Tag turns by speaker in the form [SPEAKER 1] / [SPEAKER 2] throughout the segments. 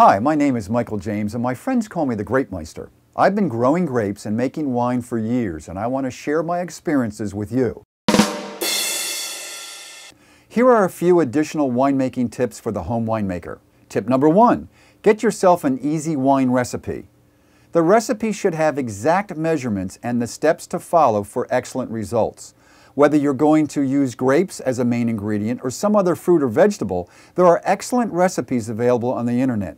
[SPEAKER 1] Hi, my name is Michael James and my friends call me the Grape Meister. I've been growing grapes and making wine for years and I want to share my experiences with you. Here are a few additional winemaking tips for the home winemaker. Tip number one, get yourself an easy wine recipe. The recipe should have exact measurements and the steps to follow for excellent results. Whether you're going to use grapes as a main ingredient or some other fruit or vegetable, there are excellent recipes available on the internet.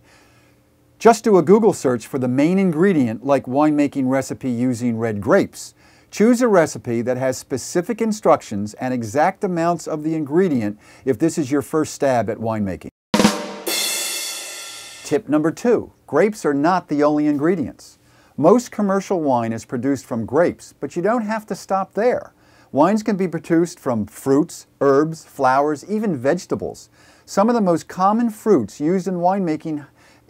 [SPEAKER 1] Just do a Google search for the main ingredient like winemaking recipe using red grapes. Choose a recipe that has specific instructions and exact amounts of the ingredient if this is your first stab at winemaking. Tip number two, grapes are not the only ingredients. Most commercial wine is produced from grapes, but you don't have to stop there. Wines can be produced from fruits, herbs, flowers, even vegetables. Some of the most common fruits used in winemaking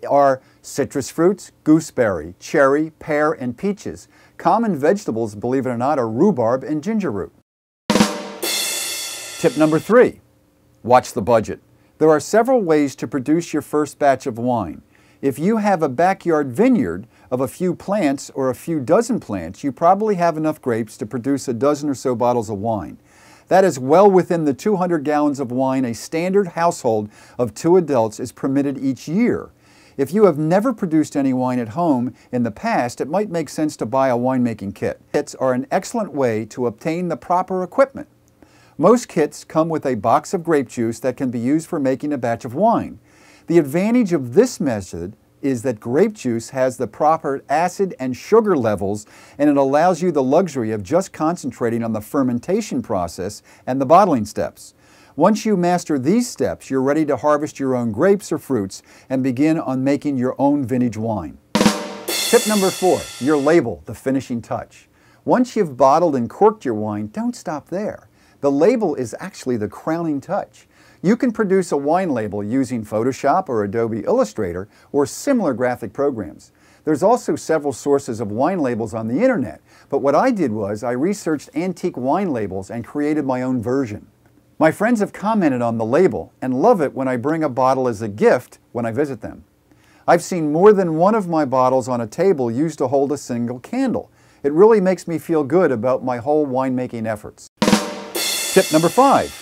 [SPEAKER 1] are citrus fruits, gooseberry, cherry, pear, and peaches. Common vegetables, believe it or not, are rhubarb and ginger root. Tip number three, watch the budget. There are several ways to produce your first batch of wine. If you have a backyard vineyard, of a few plants or a few dozen plants, you probably have enough grapes to produce a dozen or so bottles of wine. That is well within the 200 gallons of wine a standard household of two adults is permitted each year. If you have never produced any wine at home in the past, it might make sense to buy a winemaking kit. Kits are an excellent way to obtain the proper equipment. Most kits come with a box of grape juice that can be used for making a batch of wine. The advantage of this method is that grape juice has the proper acid and sugar levels, and it allows you the luxury of just concentrating on the fermentation process and the bottling steps. Once you master these steps, you're ready to harvest your own grapes or fruits and begin on making your own vintage wine. Tip number four, your label, the finishing touch. Once you've bottled and corked your wine, don't stop there. The label is actually the crowning touch. You can produce a wine label using Photoshop or Adobe Illustrator or similar graphic programs. There's also several sources of wine labels on the internet, but what I did was I researched antique wine labels and created my own version. My friends have commented on the label and love it when I bring a bottle as a gift when I visit them. I've seen more than one of my bottles on a table used to hold a single candle. It really makes me feel good about my whole winemaking efforts. Tip number five,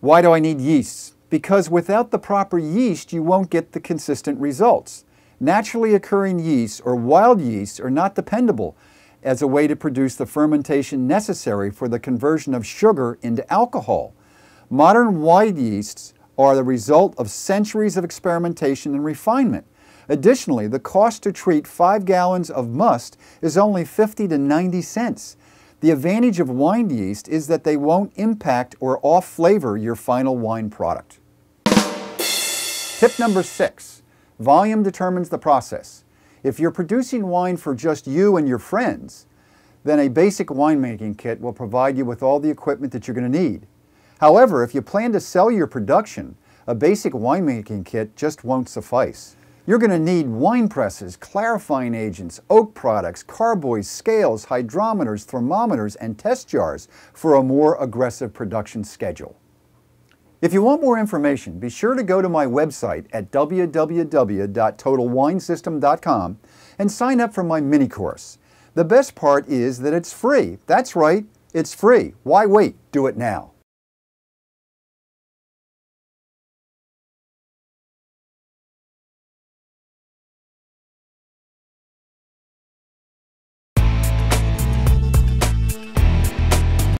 [SPEAKER 1] why do I need yeasts? Because without the proper yeast, you won't get the consistent results. Naturally occurring yeasts or wild yeasts are not dependable as a way to produce the fermentation necessary for the conversion of sugar into alcohol. Modern wild yeasts are the result of centuries of experimentation and refinement. Additionally, the cost to treat 5 gallons of must is only 50 to 90 cents. The advantage of wine yeast is that they won't impact or off flavor your final wine product. Tip number six, volume determines the process. If you're producing wine for just you and your friends, then a basic winemaking kit will provide you with all the equipment that you're going to need. However, if you plan to sell your production, a basic winemaking kit just won't suffice. You're going to need wine presses, clarifying agents, oak products, carboys, scales, hydrometers, thermometers, and test jars for a more aggressive production schedule. If you want more information, be sure to go to my website at www.totalwinesystem.com and sign up for my mini course. The best part is that it's free. That's right, it's free. Why wait? Do it now.